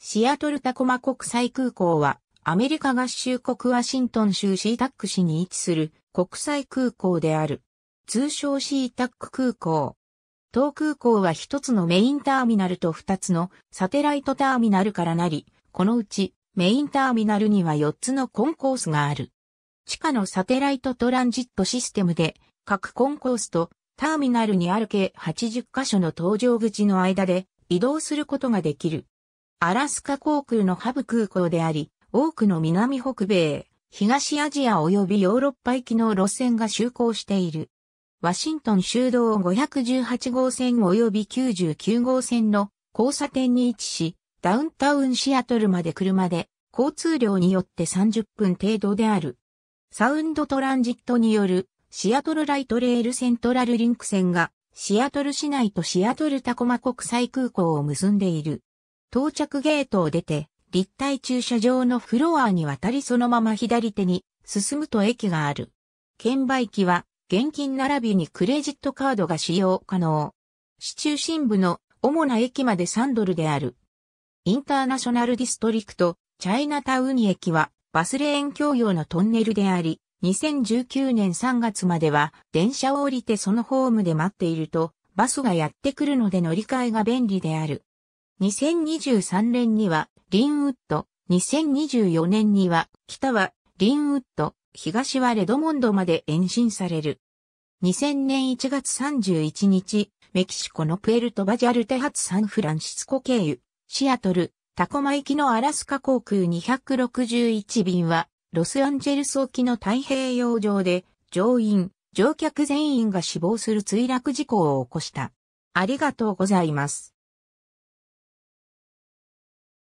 シアトルタコマ国際空港は、アメリカ合衆国ワシントン州シータック市に位置する国際空港である。通称シータック空港。当空港は一つのメインターミナルと二つのサテライトターミナルからなり、このうちメインターミナルには四つのコンコースがある。地下のサテライトトランジットシステムで、各コンコースとターミナルにある計80カ所の搭乗口の間で移動することができる。アラスカ航空のハブ空港であり、多くの南北米、東アジア及びヨーロッパ行きの路線が就航している。ワシントン州道518号線及び99号線の交差点に位置し、ダウンタウンシアトルまで車で交通量によって30分程度である。サウンドトランジットによるシアトルライトレールセントラルリンク線がシアトル市内とシアトルタコマ国際空港を結んでいる。到着ゲートを出て、立体駐車場のフロアに渡りそのまま左手に進むと駅がある。券売機は現金並びにクレジットカードが使用可能。市中心部の主な駅まで3ドルである。インターナショナルディストリクト、チャイナタウン駅はバスレーン共用のトンネルであり、2019年3月までは電車を降りてそのホームで待っているとバスがやってくるので乗り換えが便利である。2023年にはリンウッド、2024年には北はリンウッド、東はレドモンドまで延伸される。2000年1月31日、メキシコのプエルトバジャルテ発サンフランシスコ経由、シアトル、タコマ行きのアラスカ航空261便は、ロスアンジェルス沖の太平洋上で、乗員、乗客全員が死亡する墜落事故を起こした。ありがとうございます。